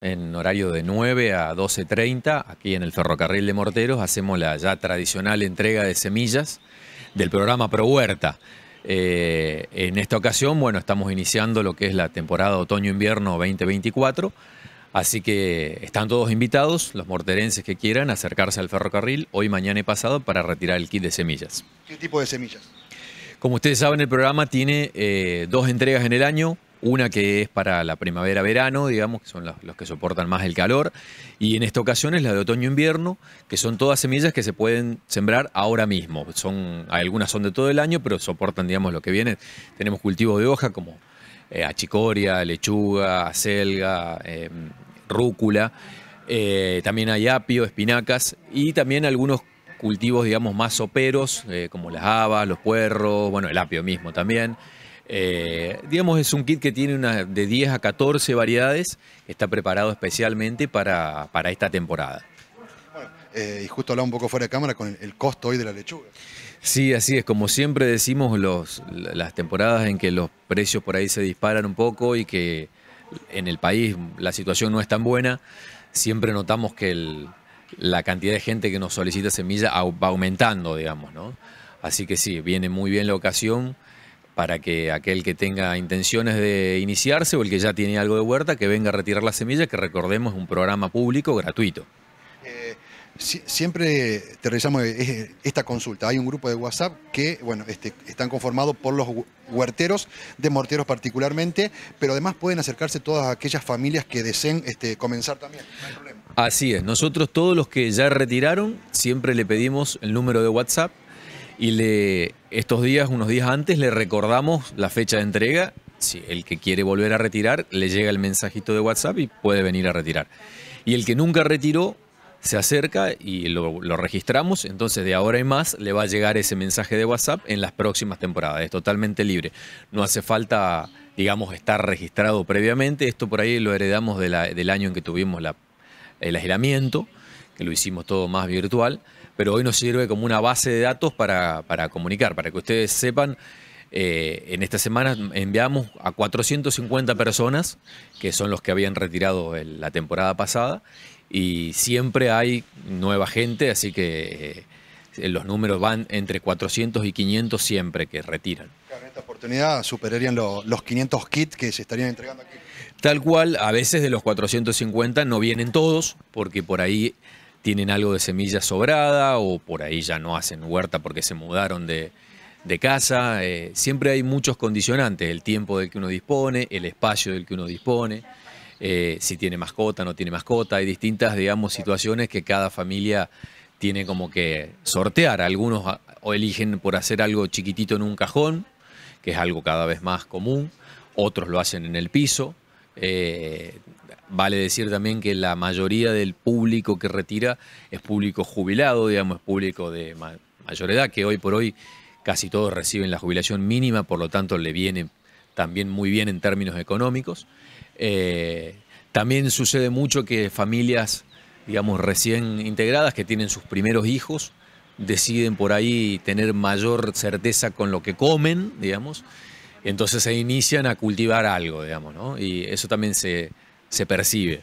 en horario de 9 a 12.30, aquí en el ferrocarril de Morteros, hacemos la ya tradicional entrega de semillas del programa Pro Huerta. Eh, en esta ocasión, bueno, estamos iniciando lo que es la temporada otoño-invierno 2024, así que están todos invitados, los morterenses que quieran, acercarse al ferrocarril hoy, mañana y pasado para retirar el kit de semillas. ¿Qué tipo de semillas? Como ustedes saben, el programa tiene eh, dos entregas en el año, una que es para la primavera-verano, digamos, que son los, que soportan más el calor. Y en esta ocasión es la de otoño-invierno, que son todas semillas que se pueden sembrar ahora mismo. Son, algunas son de todo el año, pero soportan, digamos, lo que viene. Tenemos cultivos de hoja como eh, achicoria, lechuga, acelga, em, rúcula. Eh, también hay apio, espinacas y también algunos cultivos, digamos, más soperos, eh, como las habas, los puerros, bueno, el apio mismo también. Eh, digamos, es un kit que tiene una, de 10 a 14 variedades, está preparado especialmente para, esta temporada. Eh, y justo hablaba un poco fuera de cámara con el, costo hoy de la lechuga. Sí, así es, como siempre decimos, las temporadas en que los precios por ahí se disparan un poco y que en el país la situación no es tan buena, siempre notamos que la cantidad de gente que nos solicita semillas va aumentando, digamos, ¿no? Así que sí, viene muy bien la ocasión para que aquel que tenga intenciones de iniciarse o el que ya tiene algo de huerta, que venga a retirar la semilla, que recordemos es un programa público gratuito. Eh, siempre te realizamos eh, eh, esta consulta. Hay un grupo de WhatsApp que, bueno, este, están conformados por los huerteros, de morteros particularmente, pero además pueden acercarse todas aquellas familias que deseen este, comenzar también. Así es. Nosotros todos los que ya retiraron, siempre le pedimos el número de WhatsApp y le, estos días, unos días antes, le recordamos la fecha de entrega. Si el que quiere volver a retirar, le llega el mensajito de WhatsApp y puede venir a retirar. Y el que nunca retiró, se acerca y lo, registramos. Entonces, de ahora y más, le va a llegar ese mensaje de WhatsApp en las próximas temporadas. Es totalmente libre. No hace falta, digamos, estar registrado previamente. Esto por ahí lo heredamos del año en que tuvimos el aislamiento, que lo hicimos todo más virtual pero hoy nos sirve como una base de datos para, comunicar, para que ustedes sepan. Eh, en esta semana enviamos a 450 personas, que son los que habían retirado la temporada pasada, y siempre hay nueva gente, así que eh, los números van entre 400 y 500 siempre que retiran. En esta oportunidad superarían los 500 kits que se estarían entregando aquí. Tal cual, a veces de los 450 no vienen todos, porque por ahí tienen algo de semilla sobrada o por ahí ya no hacen huerta porque se mudaron de, casa. Eh, siempre hay muchos condicionantes, el tiempo del que uno dispone, el espacio del que uno dispone, eh, si tiene mascota, no tiene mascota. Hay distintas, digamos, situaciones que cada familia tiene como que sortear. Algunos eligen por hacer algo chiquitito en un cajón, que es algo cada vez más común. Otros lo hacen en el piso. Eh, Vale decir también que la mayoría del público que retira es público jubilado, digamos, es público de mayor edad, que hoy por hoy casi todos reciben la jubilación mínima, por lo tanto le viene también muy bien en términos económicos. Eh, también sucede mucho que familias, digamos, recién integradas, que tienen sus primeros hijos, deciden por ahí tener mayor certeza con lo que comen, digamos, entonces se inician a cultivar algo, digamos, ¿no? Y eso también se, se percibe.